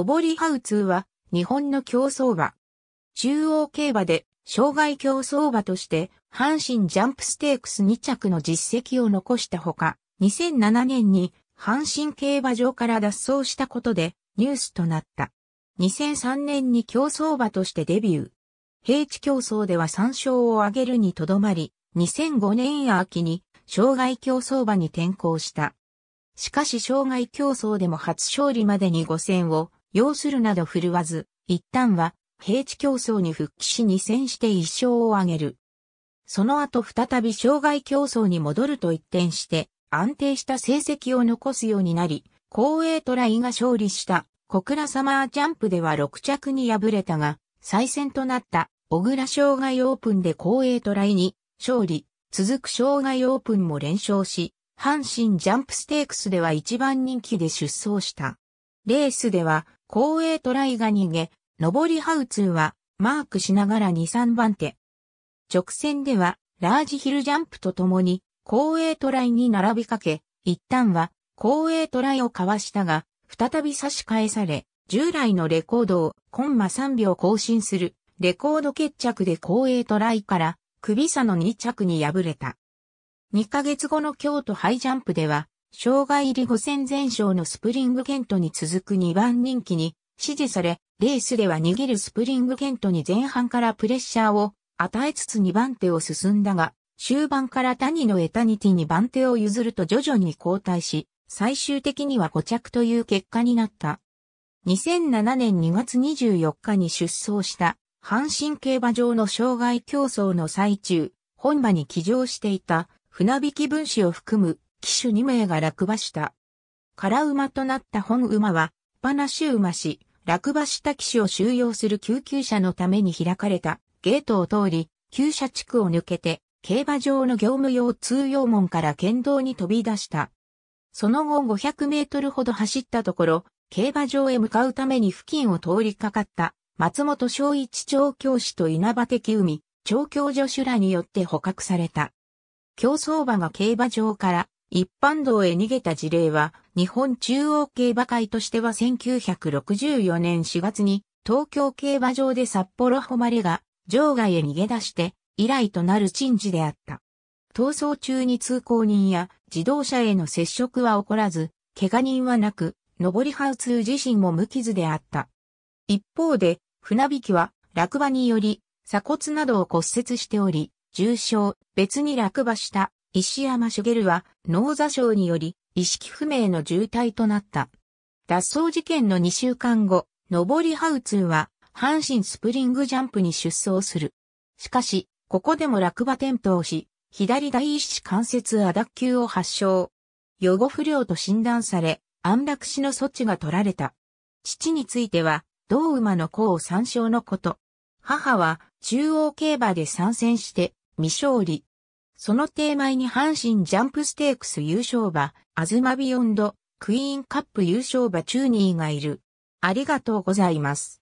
上りハウツーは日本の競走馬。中央競馬で障害競走馬として阪神ジャンプステークス2着の実績を残したほか、2007年に阪神競馬場から脱走したことでニュースとなった。2003年に競走馬としてデビュー。平地競争では3勝を挙げるにとどまり、2005年秋に障害競走馬に転向した。しかし障害競争でも初勝利までに5戦を要するなど振るわず、一旦は平地競争に復帰し2戦して1勝を挙げる。その後再び障害競争に戻ると一転して安定した成績を残すようになり、公営トライが勝利した小倉サマージャンプでは6着に敗れたが、再戦となった小倉障害オープンで公営トライに勝利、続く障害オープンも連勝し、阪神ジャンプステークスでは一番人気で出走した。レースでは後衛トライが逃げ、上りハウツーはマークしながら2、3番手。直線ではラージヒルジャンプと共に後衛トライに並びかけ、一旦は後衛トライをかわしたが、再び差し返され、従来のレコードをコンマ3秒更新するレコード決着で後衛トライから首差の2着に敗れた。2ヶ月後の京都ハイジャンプでは障害入り5000前哨のスプリングケントに続く2番人気に支持され、レースでは握るスプリングケントに前半からプレッシャーを与えつつ2番手を進んだが、終盤から谷のエタニティに番手を譲ると徐々に後退し、最終的には5着という結果になった。2007年2月24日に出走した阪神競馬場の障害競争の最中、本場に騎乗していた船引き分子を含む騎手2名が落馬した。空馬となった本馬は、馬し馬し、落馬した騎手を収容する救急車のために開かれたゲートを通り、旧車地区を抜けて、競馬場の業務用通用門から県道に飛び出した。その後500メートルほど走ったところ、競馬場へ向かうために付近を通りかかった松本昭一調教師と稲葉的海、調教助手らによって捕獲された。競走馬が競馬場から一般道へ逃げた事例は、日本中央競馬会としては1964年4月に、東京競馬場で札幌誉れが、場外へ逃げ出して、以来となる陳事であった。逃走中に通行人や自動車への接触は起こらず、怪我人はなく、上りハウツー自身も無傷であった。一方で、船引きは落馬により鎖骨などを骨折しており、重傷、別に落馬した石山茂は脳座症により意識不明の重体となった。脱走事件の2週間後、上りハウツーは阪神スプリングジャンプに出走する。しかし、ここでも落馬転倒し、左第一子関節亜脱臼を発症。予後不良と診断され、安楽死の措置が取られた。父については、同馬の子を参照のこと。母は中央競馬で参戦して未勝利。その手前に阪神ジャンプステークス優勝馬、アズマビヨンド、クイーンカップ優勝馬チューニーがいる。ありがとうございます。